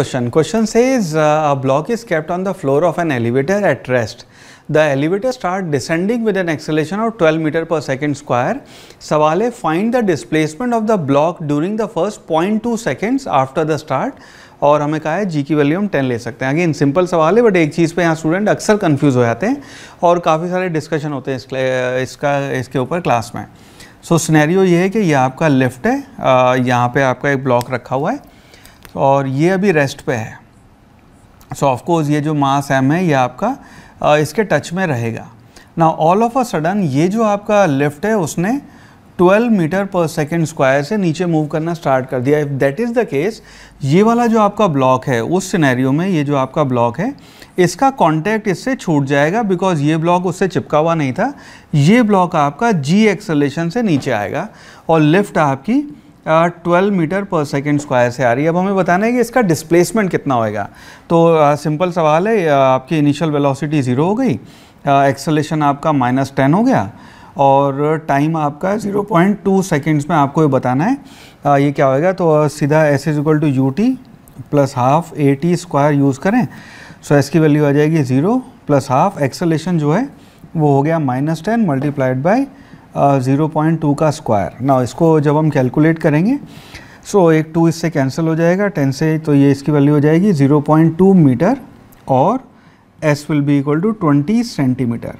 Question. Question says uh, a block is kept on the floor of an elevator at rest. The elevator start descending with an acceleration of 12 meter per second square. Sawal hai, find the displacement of the block during the first 0.2 seconds after the start और हमें कहा है जी की value हम 10 ले सकते हैं again simple सवाल है बट एक चीज़ पे यहाँ स्टूडेंट अक्सर कंफ्यूज हो जाते हैं और काफ़ी सारे डिस्कशन होते हैं इसके इसका इसके ऊपर क्लास में सो so, सिनेरियो ये है कि ये आपका लेफ्ट है यहाँ पे आपका एक ब्लॉक रखा हुआ है और ये अभी रेस्ट पे है सो ऑफ ऑफकोर्स ये जो मास एम है ये आपका इसके टच में रहेगा ना ऑल ऑफ अ सडन ये जो आपका लिफ्ट है उसने 12 मीटर पर सेकेंड स्क्वायर से नीचे मूव करना स्टार्ट कर दिया if that is the case ये वाला जो आपका ब्लॉक है उस सिनेरियो में ये जो आपका ब्लॉक है इसका कांटेक्ट इससे छूट जाएगा बिकॉज ये ब्लॉक उससे चिपका हुआ नहीं था ये ब्लॉक आपका जी एक्सलेशन से नीचे आएगा और लिफ्ट आपकी ट्वेल्व मीटर पर सेकेंड स्क्वायर से आ रही है अब हमें बताना है कि इसका डिस्प्लेसमेंट कितना होएगा तो सिंपल सवाल है आपकी इनिशियल वेलोसिटी ज़ीरो हो गई एक्सलेशन आपका माइनस टेन हो गया और टाइम आपका 0.2 पॉइंट सेकेंड्स में आपको ये बताना है आ, ये क्या होएगा तो सीधा s is equal to u t plus half a t square use करें सो एस की वैल्यू आ जाएगी ज़ीरो प्लस हाफ एक्सलेशन जो है वो हो गया minus ten multiplied by zero point two का स्क्वायर ना इसको जब हम कैलकुलेट करेंगे सो एक टू इससे कैंसिल हो जाएगा टेन से तो ये इसकी वैल्यू हो जाएगी ज़ीरो पॉइंट टू मीटर और s will be equal to twenty centimetre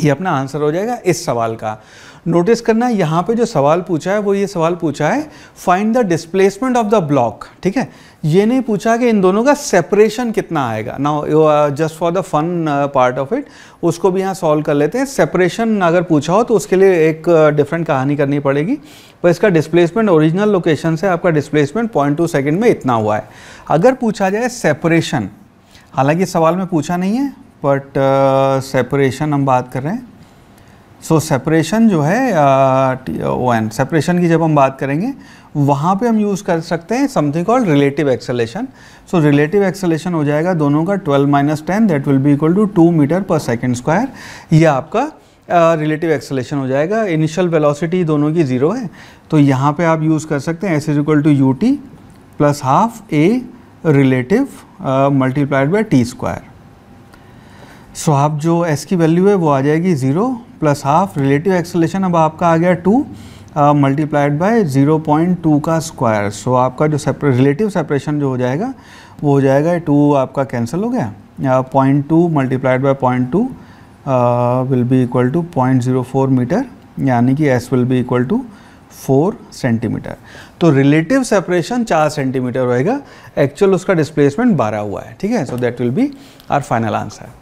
ये अपना आंसर हो जाएगा इस सवाल का नोटिस करना यहाँ पे जो सवाल पूछा है वो ये सवाल पूछा है find the displacement of the block ठीक है ये नहीं पूछा कि इन दोनों का सेपरेशन कितना आएगा ना just for the fun part of it उसको भी यहाँ सॉल्व कर लेते हैं सेपरेशन अगर पूछा हो तो उसके लिए एक डिफरेंट uh, कहानी करनी पड़ेगी पर इसका डिस्प्लेसमेंट ओरिजिनल लोकेशन से आपका डिस्प्लेसमेंट पॉइंट टू सेकेंड में इतना हुआ है अगर पूछा जाए सेपरेशन हालांकि सवाल में पूछा नहीं है बट सेपरेशन uh, हम बात कर रहे हैं सो so, सेपरेशन जो है ओ एन सेपरेशन की जब हम बात करेंगे वहाँ पे हम यूज़ कर सकते हैं something called relative acceleration so relative acceleration हो जाएगा दोनों का 12 minus ten that will be equal to two metre पर सेकेंड स्क्वायर ये आपका रिलेटिव uh, एक्सेलेशन हो जाएगा इनिशियल वेलोसिटी दोनों की ज़ीरो है तो यहाँ पे आप यूज़ कर सकते हैं s is equal to u t plus half a relative multiplied by t square so आप जो एस की वैल्यू है वो आ जाएगी zero plus half relative acceleration अब आपका आ गया two multiplied by zero point two का स्क्वायर सो so, आपका जो सेपरे रिलेटिव सेपरेशन जो हो जाएगा वो हो जाएगा टू आपका कैंसिल हो गया point two multiplied by point two will be equal to point zero four metre यानी कि s will be equal to four centimetre तो रिलेटिव सेपरेशन चार सेंटीमीटर होएगा एक्चुअल उसका डिस्प्लेसमेंट बारह हुआ है ठीक है so that will be our final answer